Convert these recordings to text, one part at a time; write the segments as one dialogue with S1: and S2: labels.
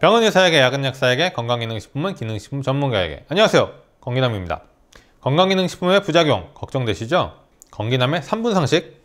S1: 병원 의사에게, 약은 약사에게, 건강기능식품은 기능식품 전문가에게 안녕하세요 건기남입니다 건강기능식품의 부작용 걱정되시죠? 건기남의 3분 상식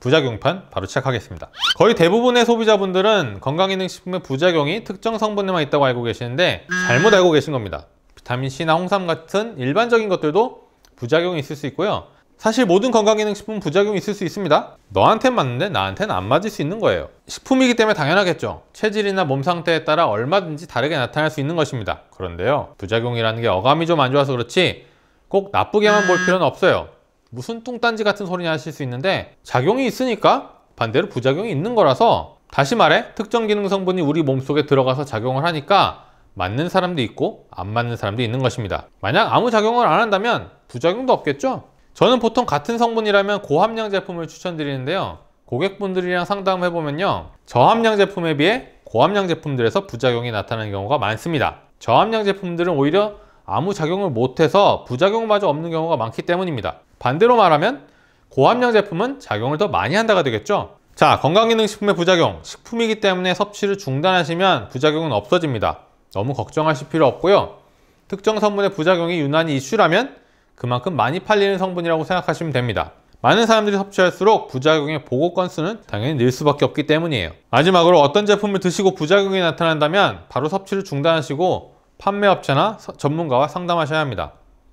S1: 부작용판 바로 시작하겠습니다 거의 대부분의 소비자분들은 건강기능식품의 부작용이 특정 성분에만 있다고 알고 계시는데 잘못 알고 계신 겁니다 비타민C나 홍삼 같은 일반적인 것들도 부작용이 있을 수 있고요 사실 모든 건강기능식품 부작용이 있을 수 있습니다 너한텐 맞는데 나한테는 안 맞을 수 있는 거예요 식품이기 때문에 당연하겠죠 체질이나 몸 상태에 따라 얼마든지 다르게 나타날 수 있는 것입니다 그런데요 부작용이라는 게 어감이 좀 안 좋아서 그렇지 꼭 나쁘게만 볼 필요는 없어요 무슨 뚱딴지 같은 소리냐 하실 수 있는데 작용이 있으니까 반대로 부작용이 있는 거라서 다시 말해 특정 기능 성분이 우리 몸속에 들어가서 작용을 하니까 맞는 사람도 있고 안 맞는 사람도 있는 것입니다 만약 아무 작용을 안 한다면 부작용도 없겠죠 저는 보통 같은 성분이라면 고함량 제품을 추천드리는데요. 고객분들이랑 상담해보면요. 저함량 제품에 비해 고함량 제품들에서 부작용이 나타나는 경우가 많습니다. 저함량 제품들은 오히려 아무 작용을 못해서 부작용마저 없는 경우가 많기 때문입니다. 반대로 말하면 고함량 제품은 작용을 더 많이 한다가 되겠죠. 자, 건강기능식품의 부작용. 식품이기 때문에 섭취를 중단하시면 부작용은 없어집니다. 너무 걱정하실 필요 없고요. 특정 성분의 부작용이 유난히 이슈라면 그만큼 많이 팔리는 성분이라고 생각하시면 됩니다. 많은 사람들이 섭취할수록 부작용의 보고 건수는 당연히 늘 수밖에 없기 때문이에요. 마지막으로 어떤 제품을 드시고 부작용이 나타난다면 바로 섭취를 중단하시고 판매업체나 전문가와 상담하셔야 합니다.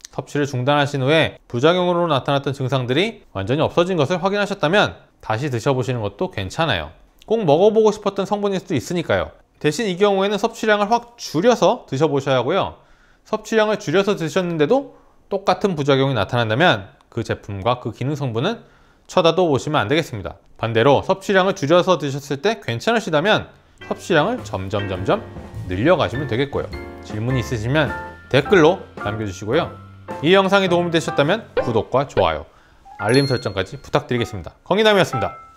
S1: 섭취를 중단하신 후에 부작용으로 나타났던 증상들이 완전히 없어진 것을 확인하셨다면 다시 드셔보시는 것도 괜찮아요. 꼭 먹어보고 싶었던 성분일 수도 있으니까요. 대신 이 경우에는 섭취량을 확 줄여서 드셔보셔야 하고요. 섭취량을 줄여서 드셨는데도 똑같은 부작용이 나타난다면 그 제품과 그 기능 성분은 쳐다도 보시면 안 되겠습니다. 반대로 섭취량을 줄여서 드셨을 때 괜찮으시다면 섭취량을 점점 점점 늘려가시면 되겠고요. 질문이 있으시면 댓글로 남겨주시고요. 이 영상이 도움이 되셨다면 구독과 좋아요, 알림 설정까지 부탁드리겠습니다. 건기남이었습니다.